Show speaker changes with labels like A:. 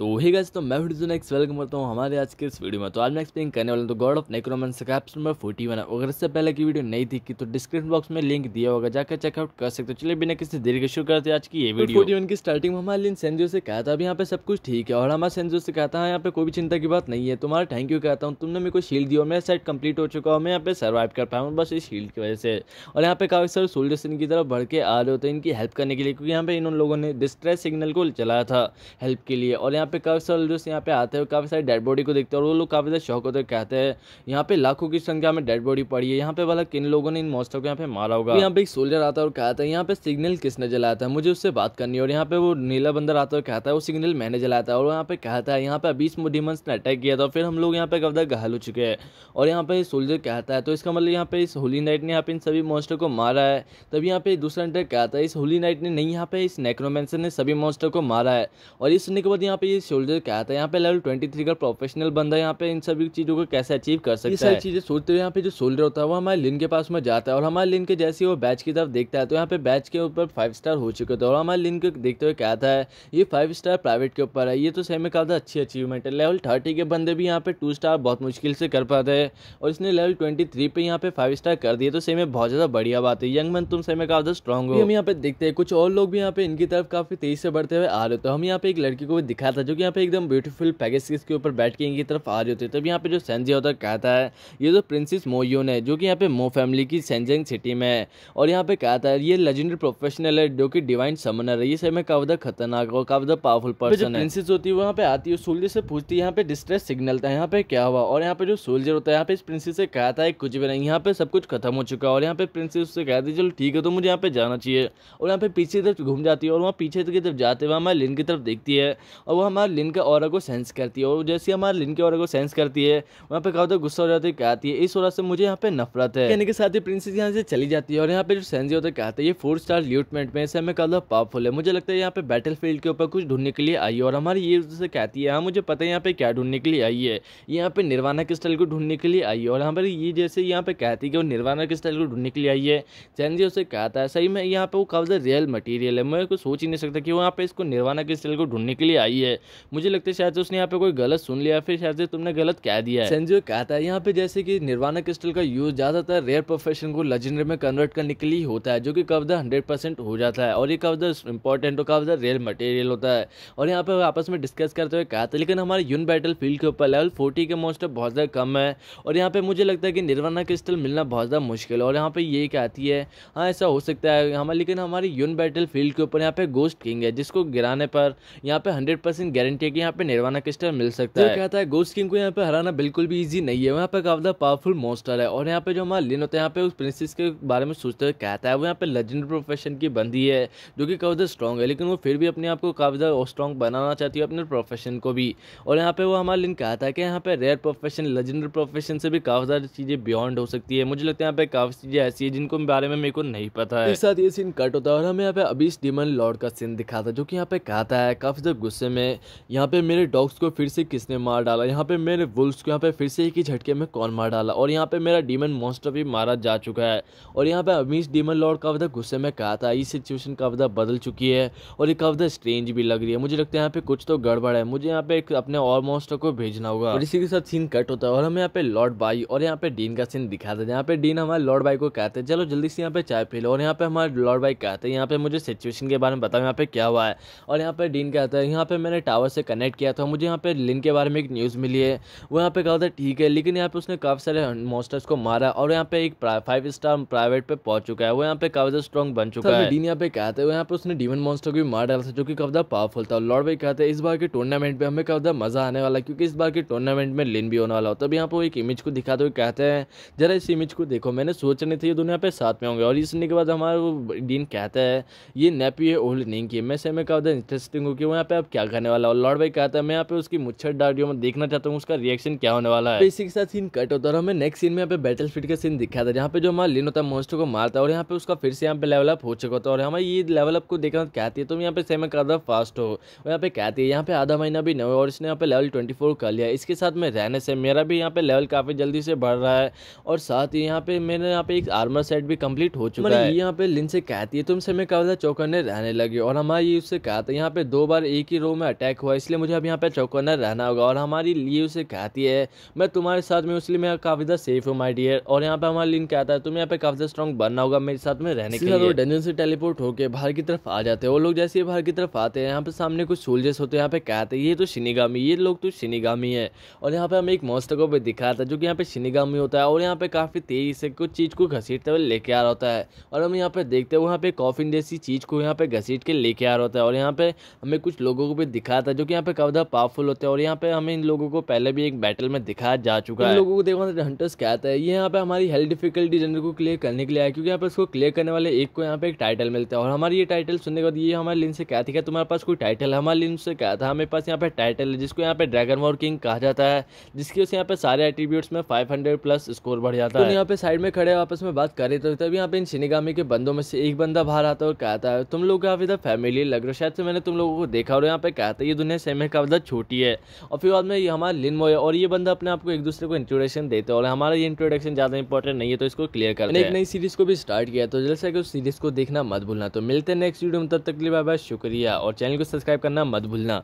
A: तो ही गज तो मैं वीडियो नेक्स्ट वेलकम करता हूँ हमारे आज के इस वीडियो में तो आज मैं एक्सप्लेन करने वाला हूँ तो गॉड ऑफ का एप्स नंबर फोर्टी वन अगर इससे पहले की वीडियो नहीं थी कि तो डिस्क्रिप्शन बॉक्स में लिंक दिया होगा जाकर चेकआउट कर सकते हो चलिए बिना किसी देर के शुरू करते आज की ये वीडियो तो फोर्टी की स्टार्टिंग में हमारे लिए सेंजो से कहा था अभी यहाँ पे सब कुछ ठीक है और हमारे सेंजो से कहा था हाँ, यहाँ पे कोई भी चिंता की बात नहीं है तुम्हारा थैंक यू कहता हूँ तुमने मेरे को शील्ड दिया मेरा साइड कंप्लीट हो चुका और मैं यहाँ पे सर्वाइव कर पाया हूँ बस इस शील्ड की वजह से और यहाँ पे काफी सारे सोल्जर्स इनकी तरफ बढ़ के आ रहे होते हैं इनकी हेल्प करने के लिए क्योंकि यहाँ पे इन लोगों ने डिस्ट्रेस सिग्नल को चलाया था हेल्प के लिए और यहाँ यहाँ पे काफ़ी सारे दोस्त यहाँ पे आते हैं काफ़ी सारे डेड बॉडी को देखते हैं और वो लोग काफ़ी ज़्यादा शौक होते कहते हैं यहाँ पे लाखों की संख्या में डेड बॉडी पड़ी है यहाँ पे वाला किन लोगों ने इन मोस्टर को यहाँ पे मारा होगा यहाँ पे एक सोल्जर आता है और कहता है यहाँ पे सिग्नल किसने जलाया था मुझे उससे बात करनी और यहाँ पे वो नीला बंदर आता है कहता है वो सिग्नल मैंने जलाया था और यहाँ पे कहता है यहाँ पे अभी डिमंस ने अटैक किया था फिर हम लोग यहाँ पे कब घायल हो चुके हैं और यहाँ पे सोल्जर कहता है तो इसका मतलब यहाँ पे इस होली नाइट ने यहाँ पे इन सभी मोस्टर को मारा है तब यहाँ पे दूसरा अटैक कहता है इस होली नाइट ने नहीं यहाँ पे इस नेक्रोमेंसर ने सभी मोस्टर को मारा है और इस सुनने के बाद यहाँ पे ये ही सोल्जर क्या था यहाँ पे लेवल ट्वेंटी थ्री का प्रोफेशनल बंदा यहाँ पे इन सभी चीज़ों को कैसे अचीव कर सकता है ये सारी चीज़ें सोचते हुए यहाँ पे जो सोल्जर होता है वो हमारे लिन के पास में जाता है और हमारे लिन के जैसे वो बैच की तरफ देखता है तो यहाँ पे बैच के ऊपर फाइव स्टार हो चुके थे और हमारे लिन को देखते हुए क्या था ये फाइव स्टार प्राइवेट के ऊपर है ये तो सही का अच्छी अचीवमेंट है लेवल थर्टी के बंदे भी यहाँ पे टू स्टार बहुत मुश्किल से कर पाते हैं और इसने लेवल ट्वेंटी थ्री पे यहाँ पे फाइव स्टार कर दिए तो सही बहुत ज़्यादा बढ़िया बात है यंग मैन तुम सही का स्ट्रॉन्ग हो हम यहाँ पे देखते हैं कुछ और लोग भी यहाँ पे इनकी तरफ काफ़ी तेज़ी से बढ़ते हुए आ रहे तो हम यहाँ पे एक लड़की को भी दिखाया था जो कि यहाँ पे एकदम ब्यूटीफुल पैगेसिस के ऊपर बैठ के इनकी तरफ आ रही होती है तब यहाँ पे जो सेंजे होता है कहता है ये जो प्रिंसेस मोयोन है जो कि यहाँ पे मो फैमिली की सेंजेंग सिटी में है और यहाँ पे कहता है ये लेजेंडरी प्रोफेशनल है जो कि डिवाइन समनर है ये समय में खतरनाक और कावदा पावरफुल पर्सन है प्रिंसेस होती है वहाँ पे आती है सोल्जर से पूछती है यहाँ पे डिस्ट्रेस सिग्नल था यहाँ पे क्या हुआ और यहाँ पे जो सोल्जर होता है यहाँ पे इस प्रिंसेस से कहता है कुछ भी नहीं यहाँ पे सब कुछ खत्म हो चुका है और यहाँ पे प्रिंसेस उससे कहती है चलो ठीक है तो मुझे यहाँ पे जाना चाहिए और यहाँ पे पीछे तरफ घूम जाती है और वहाँ पीछे की तरफ जाते हुए वहाँ लिन की तरफ देखती है और वहाँ हमारे लिन के और को सेंस करती है और जैसे हमारे लिन के और को सेंस करती है वहाँ पे क्या होता है गुस्सा हो जाती है कहती है इस वजह से मुझे यहाँ पे नफरत है कहने के साथ ही प्रिंसेस यहाँ से चली जाती है और यहाँ पे जो सेंजी होता है कहता ये फोर स्टार ल्यूटमेंट में हमें कहा पावरफुल है मुझे लगता है यहाँ पे बैटल फील्ड के ऊपर कुछ ढूंढने के लिए आई है और हमारी ये उससे कहती है हाँ मुझे पता है यहाँ पे क्या ढूंढने के लिए आई है यहाँ पे निर्वाणा स्टाइल को ढूंढने के लिए आई है और हमारी ये जैसे यहाँ पे कहती है कि वो निर्वाणा स्टाइल को ढूंढने के लिए आई है जी उसे कहता है सही में यहाँ पे वो काउज रियल मटीरियल है मैं कुछ सोच ही नहीं सकता कि वो यहाँ पे इसको निर्वाणा स्टाइल को ढूंढने के लिए आई है मुझे लगता है शायद उसने यहाँ पे कोई गलत सुन लिया फिर शायद तुमने गलत कह दिया है संजू कहता है यहाँ पे जैसे कि निर्वाणा क्रिस्टल का यूज ज्यादातर रेयर प्रोफेशन को लेजेंडरी में कन्वर्ट करने के लिए होता है जो कि कब्जा हंड्रेड हो जाता है और ये कब्जा इंपॉर्टेंट हो कब्जा रेयर मटेरियल होता है और यहाँ पे आपस में डिस्कस करते हुए कहा था लेकिन हमारे यून बैटल फील्ड के ऊपर लेवल फोर्टी के मोस्टर बहुत ज़्यादा कम है और यहाँ पे मुझे लगता है कि निर्वाणा क्रिस्टल मिलना बहुत ज़्यादा मुश्किल है और यहाँ पे ये कहती है हाँ ऐसा हो सकता है हमारे लेकिन हमारे यून बैटल फील्ड के ऊपर यहाँ पे गोस्ट किंग है जिसको गिराने पर यहाँ पे हंड्रेड परसेंट परसेंट गारंटी है कि यहाँ पे निर्वाणा क्रिस्टल मिल सकता है कहता है गोस्ट किंग को यहाँ पे हराना बिल्कुल भी ईजी नहीं है वहाँ पे काफी पावरफुल मोस्टर है और यहाँ पे जो हमारा लिन होता है यहाँ पे उस प्रिंसेस के बारे में सोचते हुए कहता है वो यहाँ पे लेजेंड प्रोफेशन की बंदी है जो कि काफी स्ट्रॉन्ग है लेकिन वो फिर भी अपने आप को काफी स्ट्रॉन्ग बनाना चाहती है अपने प्रोफेशन को भी और यहाँ पे वो हमारा लिन कहता है कि यहाँ पे रेयर प्रोफेशन लेजेंड प्रोफेशन से भी काफी सारी चीजें बियॉन्ड हो सकती है मुझे लगता है यहाँ पे काफी चीजें ऐसी है जिनको बारे में मेरे को नहीं पता है साथ ये सीन कट होता है और हमें यहाँ पे अभी डीमन लॉर्ड का सीन दिखाता है जो कि यहाँ पे कहता है काफी ज्यादा गुस्से में यहाँ पे मेरे डॉग्स को फिर से किसने मार डाला यहाँ पे मेरे वुल्स को यहाँ पे फिर से एक ही झटके में कौन मार डाला और यहाँ पे मेरा डीमन मॉन्स्टर भी मारा जा चुका है और यहाँ पे अमीश डीमन लॉर्ड का गुस्से में कहा था ये सिचुएशन कावदा बदल चुकी है और ये कावदा स्ट्रेंज भी लग रही है मुझे लगता है यहाँ पे कुछ तो गड़बड़ है मुझे यहाँ पे अपने और मॉन्स्टर को भेजना होगा और इसी के साथ सीन कट होता है और हमें यहाँ पे लॉर्ड बाई और यहाँ पे डीन का सीन दिखा है यहाँ पे डीन हमारे लॉर्ड बाई को कहते हैं चलो जल्दी से यहाँ पे चाय पी लो और यहाँ पे हमारे लॉर्ड बाई कहते हैं यहाँ पे मुझे सिचुएशन के बारे में बताओ यहाँ पे क्या हुआ है और यहाँ पे डीन कहता है यहाँ पे मैंने टावर से कनेक्ट किया था मुझे यहाँ पे लिन के बारे में एक न्यूज़ मिली है वो यहाँ पे कहा था ठीक है लेकिन यहाँ पे उसने काफ़ी सारे मोस्टर्स को मारा और यहाँ पे एक फाइव स्टार प्राइवेट पे पहुंच चुका है वो यहाँ पे काफ़ी ज़्यादा स्ट्रॉन्ग बन चुका है लिन यहाँ पे कहते हैं यहाँ पे उसने डीमन मोस्टर को भी मार डाला था जो कि काफ़ी पावरफुल था लॉर्ड भाई कहते हैं इस बार के टूर्नामेंट में हमें काफ़ी मज़ा आने वाला क्योंकि इस बार के टूर्नामेंट में लिन भी होने वाला हो तो तब यहाँ पर एक इमेज को दिखाते हुए कहते हैं जरा इस इमेज को देखो मैंने सोच नहीं था ये दोनों यहाँ पे साथ में होंगे और इसने के बाद हमारा डीन कहता है ये नेपी है ओल्ड नहीं की मैं से मैं काफ़ी इंटरेस्टिंग हूँ कि वो यहाँ पे अब क्या करने वाला वाला और लॉर्ड भाई कहता है मैं यहाँ पे उसकी मुच्छर डाडियो में देखना चाहता हूँ उसका रिएक्शन क्या होने वाला है इसी के साथ सीन कट होता है हमें नेक्स्ट सीन में यहाँ पे बैटल फील्ड का सीन दिखा था जहाँ पे जो हमारा लिन होता है मोस्टर को मारता है और यहाँ पे उसका फिर से यहाँ पे लेवल अप हो चुका होता है और हमारे ये लेवल अप को देखना कहती है तुम यहाँ पे सेम कर रहा फास्ट हो और यहाँ पे कहती है यहाँ पे आधा महीना भी नहीं हुआ और इसने यहाँ पे लेवल ट्वेंटी कर लिया इसके साथ में रहने से मेरा भी यहाँ पे लेवल काफ़ी जल्दी से बढ़ रहा है और साथ ही यहाँ पे मेरे यहाँ पे एक आर्मर सेट भी कम्प्लीट हो चुका है यहाँ पे लिन से कहती है तुम सेमे कर चौकने रहने लगे और हमारे उससे कहता है यहाँ पे दो बार एक ही रो में अटैक अटैक हुआ इसलिए मुझे अब यहाँ पर चौकन्ना रहना होगा और हमारी लीव से कहती है मैं तुम्हारे साथ में इसलिए मैं काफ़ी ज़्यादा सेफ हूँ माई डियर और यहाँ पे हमारे लिन कहता है तुम यहाँ पे काफ़ी ज़्यादा स्ट्रॉन्ग बनना होगा मेरे साथ में रहने के लिए डंजन से टेलीपोर्ट होकर बाहर की तरफ आ जाते हैं वो लोग जैसे ही बाहर की तरफ आते हैं यहाँ पे सामने कुछ सोल्जर्स होते हैं यहाँ पे कहते हैं ये तो शिनिगामी ये लोग तो शिनिगामी है और यहाँ पे हमें एक मॉन्स्टर को भी दिखाया था जो कि यहाँ पे शिनिगामी होता है और यहाँ पे काफ़ी तेज़ी से कुछ चीज़ को घसीटते हुए लेके आ रहा होता है और हम यहाँ पे देखते हैं वहाँ पे कॉफिन जैसी चीज़ को यहाँ पे घसीट के लेके आ रहा होता है और यहाँ पे हमें कुछ लोगों को भी दिखा आया था जो कि यहाँ पे कब पावरफुल होते हैं और यहाँ पे हमें इन लोगों को पहले भी एक बैटल में दिखाया जा चुका है लोगों को देखो हंटर्स क्या आता है ये यहाँ पे हमारी हेल्थ डिफिकल्टी जनरल को क्लियर करने के लिए आया क्योंकि यहाँ पे उसको क्लियर करने वाले एक को यहाँ पे एक टाइटल मिलता है और हमारी ये टाइटल सुनने के बाद ये हमारे लिन से क्या थी तुम्हारे पास कोई टाइटल हमारे लिन से क्या था हमारे पास यहाँ पे टाइटल है जिसको यहाँ पे ड्रैगन वॉर किंग कहा जाता है जिसकी उसे यहाँ पे सारे एट्रीब्यूट्स में फाइव प्लस स्कोर बढ़ जाता है यहाँ पे साइड में खड़े आपस में बात करे तो तभी यहाँ पे इन शिनिगामी के बंदों में से एक बंदा बाहर आता है और कहता है तुम लोग काफी फैमिली लग रहा हो शायद से मैंने तुम लोगों को देखा और यहाँ पे कहता है ये दुनिया सेमे का बदला मतलब छोटी है और फिर बाद में ये हमारा लिन मोया और ये बंदा अपने आपको एक दूसरे को इंट्रोडक्शन देते हैं और हमारा ये इंट्रोडक्शन ज़्यादा इंपॉर्टेंट नहीं है तो इसको क्लियर कर एक नई सीरीज़ को भी स्टार्ट किया तो जैसे कि उस सीरीज़ को देखना मत भूलना तो मिलते हैं नेक्स्ट वीडियो में तब तक के लिए बाय बाय शुक्रिया और चैनल को सब्सक्राइब करना मत भूलना